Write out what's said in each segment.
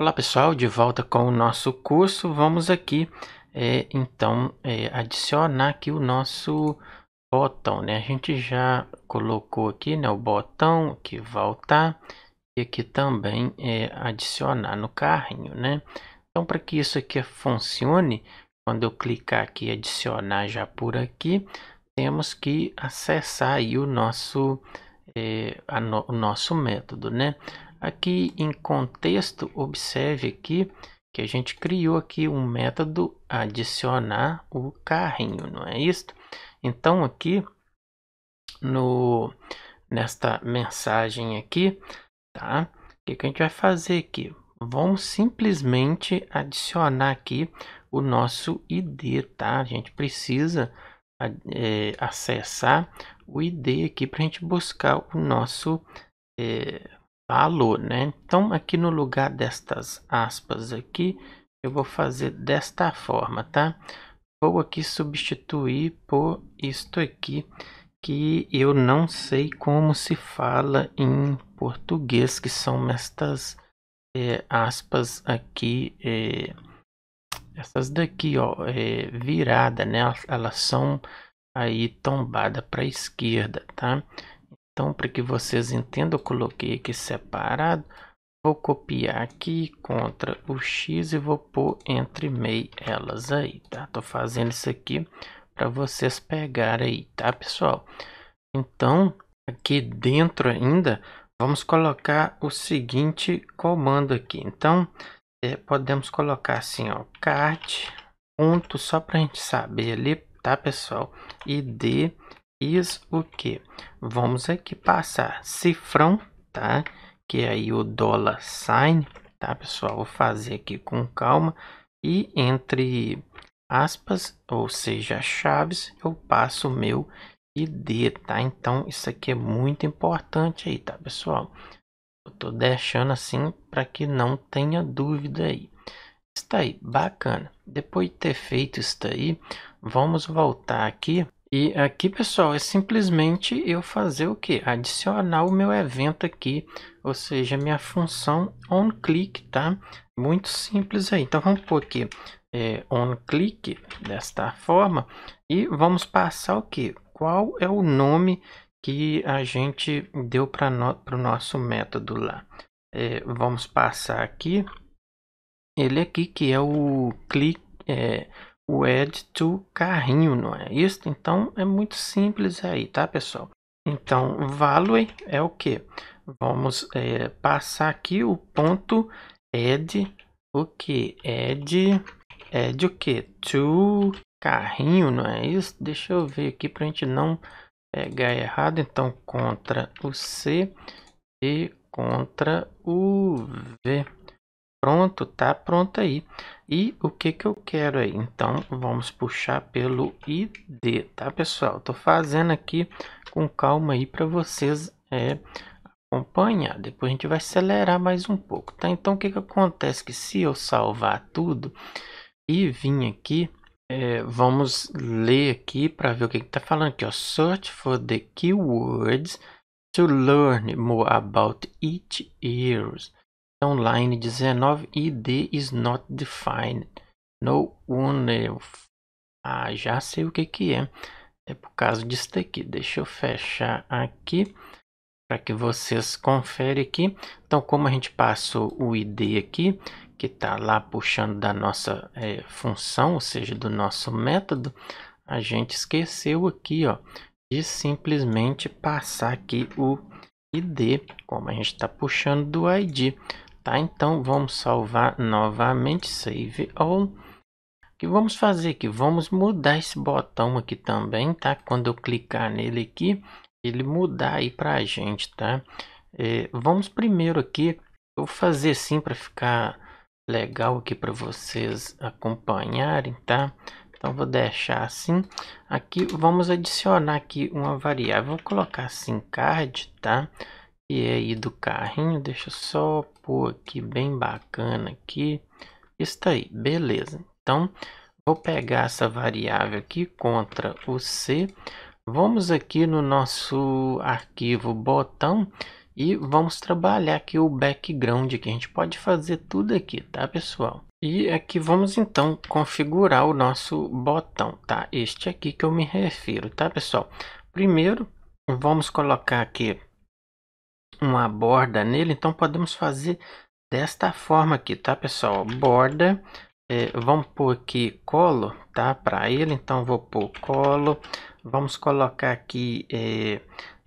Olá pessoal, de volta com o nosso curso. Vamos aqui é, então é, adicionar aqui o nosso botão, né? A gente já colocou aqui né, o botão que voltar e aqui também é, adicionar no carrinho, né? Então para que isso aqui funcione, quando eu clicar aqui adicionar já por aqui, temos que acessar aí o nosso, é, no, o nosso método, né? Aqui em contexto, observe aqui que a gente criou aqui um método adicionar o carrinho, não é isso? Então aqui no nesta mensagem aqui, tá? O que, que a gente vai fazer aqui? Vamos simplesmente adicionar aqui o nosso ID, tá? A gente precisa é, acessar o ID aqui para a gente buscar o nosso é, Valor, né? Então, aqui no lugar destas aspas aqui, eu vou fazer desta forma, tá? Vou aqui substituir por isto aqui, que eu não sei como se fala em português, que são estas é, aspas aqui, é, essas daqui, ó, é, virada, né? Elas são aí tombada para a esquerda, tá? Então, para que vocês entendam, eu coloquei aqui separado. Vou copiar aqui, contra o X e vou pôr entre meio elas aí, tá? Tô fazendo isso aqui para vocês pegarem aí, tá, pessoal? Então, aqui dentro ainda, vamos colocar o seguinte comando aqui. Então, é, podemos colocar assim, ó, cart ponto, só para a gente saber ali, tá, pessoal? ID isso o que? Vamos aqui passar cifrão, tá? Que é aí o dólar sign, tá pessoal? Vou fazer aqui com calma e entre aspas, ou seja, chaves, eu passo o meu ID, tá? Então isso aqui é muito importante aí, tá pessoal? Eu tô deixando assim para que não tenha dúvida aí. Está aí, bacana. Depois de ter feito isso aí, vamos voltar aqui e aqui, pessoal, é simplesmente eu fazer o que? Adicionar o meu evento aqui, ou seja, minha função onClick, tá? Muito simples aí. Então, vamos pôr aqui é, onClick desta forma e vamos passar o que? Qual é o nome que a gente deu para no, o nosso método lá? É, vamos passar aqui, ele aqui que é o clique, é, o add to carrinho, não é isso? Então é muito simples aí, tá pessoal? Então value é o que? Vamos é, passar aqui o ponto add o que? Add, add o que? To carrinho, não é isso? Deixa eu ver aqui para a gente não pegar errado. Então contra o C e contra o V pronto, tá pronto aí. E o que que eu quero aí? Então, vamos puxar pelo ID, tá, pessoal? Tô fazendo aqui com calma aí para vocês é, acompanhar. Depois a gente vai acelerar mais um pouco, tá? Então, o que que acontece? Que se eu salvar tudo e vir aqui, é, vamos ler aqui para ver o que está tá falando aqui, ó. Search for the keywords to learn more about each ears online 19 id is not defined. No one. Ah, já sei o que que é. É por causa disso daqui. Deixa eu fechar aqui para que vocês conferem aqui. Então, como a gente passou o ID aqui, que está lá puxando da nossa é, função, ou seja, do nosso método, a gente esqueceu aqui ó, de simplesmente passar aqui o ID, como a gente está puxando do ID. Tá? Então vamos salvar novamente, save all. O que vamos fazer aqui? Vamos mudar esse botão aqui também, tá? Quando eu clicar nele aqui, ele mudar aí pra gente, tá? É, vamos primeiro aqui, eu vou fazer assim para ficar legal aqui para vocês acompanharem, tá? Então vou deixar assim. Aqui vamos adicionar aqui uma variável, vou colocar assim card, tá? E aí do carrinho, deixa eu só pôr aqui bem bacana aqui. Está aí, beleza. Então, vou pegar essa variável aqui, contra o C. Vamos aqui no nosso arquivo botão e vamos trabalhar aqui o background que a gente pode fazer tudo aqui, tá pessoal? E aqui vamos então configurar o nosso botão, tá? Este aqui que eu me refiro, tá pessoal? Primeiro, vamos colocar aqui uma borda nele, então podemos fazer desta forma aqui, tá pessoal? Borda, é, vamos pôr aqui colo, tá? Para ele, então vou pôr colo, vamos colocar aqui é,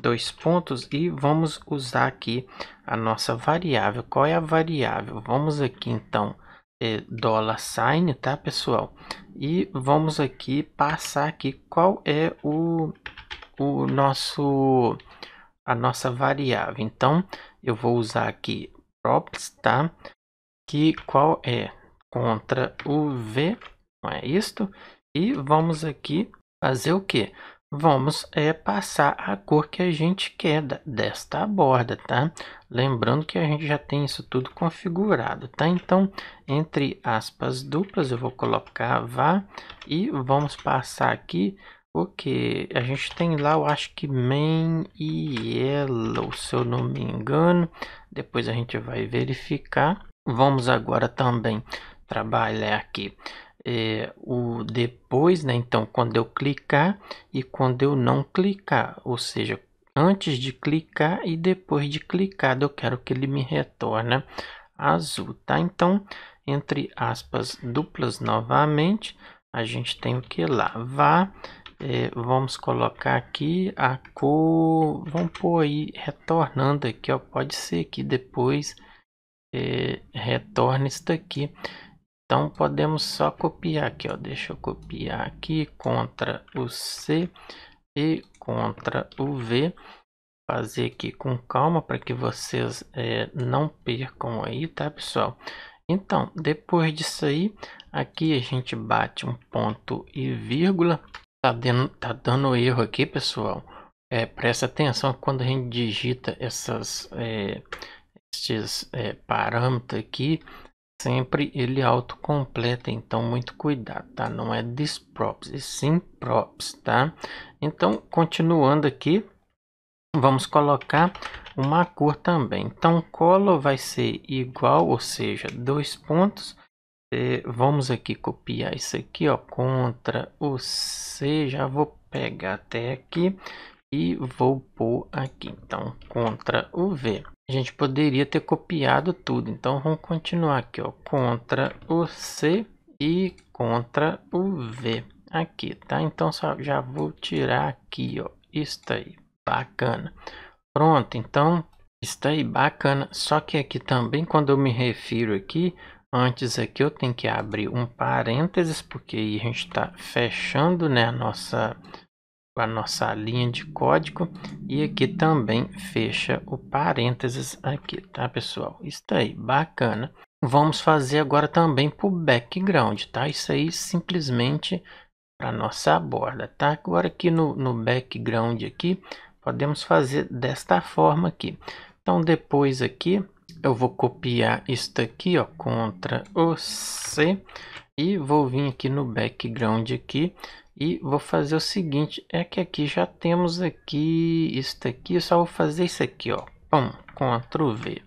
dois pontos e vamos usar aqui a nossa variável. Qual é a variável? Vamos aqui então, é, dólar sign, tá pessoal? E vamos aqui passar aqui qual é o, o nosso a nossa variável. Então, eu vou usar aqui props, tá? Que qual é? Contra o V, não é isto? E vamos aqui fazer o que? Vamos é, passar a cor que a gente quer desta borda, tá? Lembrando que a gente já tem isso tudo configurado, tá? Então, entre aspas duplas, eu vou colocar vá e vamos passar aqui Ok, a gente tem lá, eu acho que main e yellow, se eu não me engano. Depois a gente vai verificar. Vamos agora também trabalhar aqui é, o depois, né? Então, quando eu clicar e quando eu não clicar, ou seja, antes de clicar e depois de clicar, eu quero que ele me retorne azul, tá? Então, entre aspas duplas novamente, a gente tem o que lá? Vá é, vamos colocar aqui a cor, vamos pôr aí, retornando aqui, ó, pode ser que depois é, retorne isso daqui. Então podemos só copiar aqui, ó, deixa eu copiar aqui, contra o C e contra o V. Fazer aqui com calma para que vocês é, não percam aí, tá pessoal? Então, depois disso aí, aqui a gente bate um ponto e vírgula, Tá dando, tá dando erro aqui, pessoal. É, presta atenção quando a gente digita essas, é, é, parâmetros aqui, sempre ele autocompleta, então muito cuidado, tá? Não é disprops, e sim props, tá? Então, continuando aqui, vamos colocar uma cor também. Então, color vai ser igual, ou seja, dois pontos, vamos aqui copiar isso aqui, ó, contra o C, já vou pegar até aqui e vou pôr aqui, então, contra o V. A gente poderia ter copiado tudo, então vamos continuar aqui, ó, contra o C e contra o V aqui, tá? Então, só já vou tirar aqui, ó, isso aí, bacana. Pronto, então, está aí, bacana. Só que aqui também, quando eu me refiro aqui, Antes aqui eu tenho que abrir um parênteses, porque a gente está fechando né, a, nossa, a nossa linha de código. E aqui também fecha o parênteses aqui, tá pessoal? Está aí, bacana. Vamos fazer agora também para o background, tá? Isso aí simplesmente para nossa borda, tá? Agora aqui no, no background aqui, podemos fazer desta forma aqui. Então depois aqui eu vou copiar isto aqui, ó, contra o C. E vou vir aqui no background aqui e vou fazer o seguinte, é que aqui já temos aqui, isto aqui, só vou fazer isso aqui, ó, pum, Ctrl V.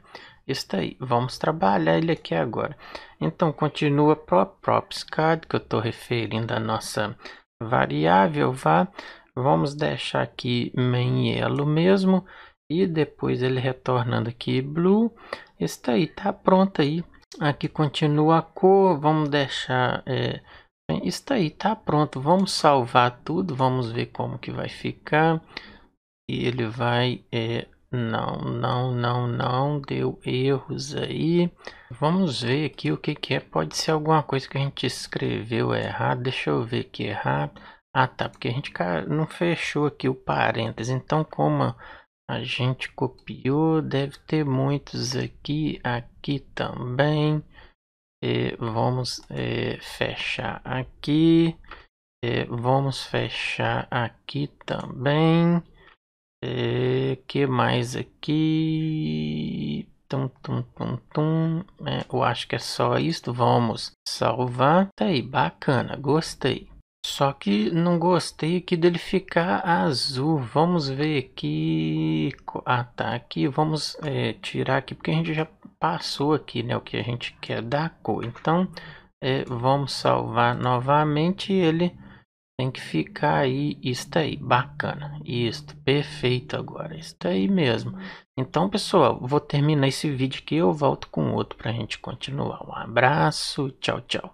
Isso aí, vamos trabalhar ele aqui agora. Então, continua pro props card, que eu estou referindo a nossa variável, vá. Vamos deixar aqui main yellow mesmo e depois ele retornando aqui, blue. Está aí, tá pronto aí. Aqui continua a cor, vamos deixar... É, está aí, tá pronto. Vamos salvar tudo, vamos ver como que vai ficar. E ele vai... É, não, não, não, não, deu erros aí. Vamos ver aqui o que, que é. Pode ser alguma coisa que a gente escreveu errado. Deixa eu ver aqui errado. Ah, tá, porque a gente não fechou aqui o parênteses. Então, como a gente copiou, deve ter muitos aqui, aqui também. E vamos é, fechar aqui. E vamos fechar aqui também. O que mais aqui? Tum, tum, tum, tum. É, eu acho que é só isso. Vamos salvar. Tá aí, bacana, gostei. Só que não gostei aqui dele ficar azul. Vamos ver aqui. Ah, tá. Aqui vamos é, tirar aqui, porque a gente já passou aqui, né? O que a gente quer da cor. Então, é, vamos salvar novamente ele. Tem que ficar aí, Isso aí, bacana, Isso, perfeito agora, está aí mesmo. Então, pessoal, vou terminar esse vídeo aqui, eu volto com outro para a gente continuar. Um abraço, tchau, tchau.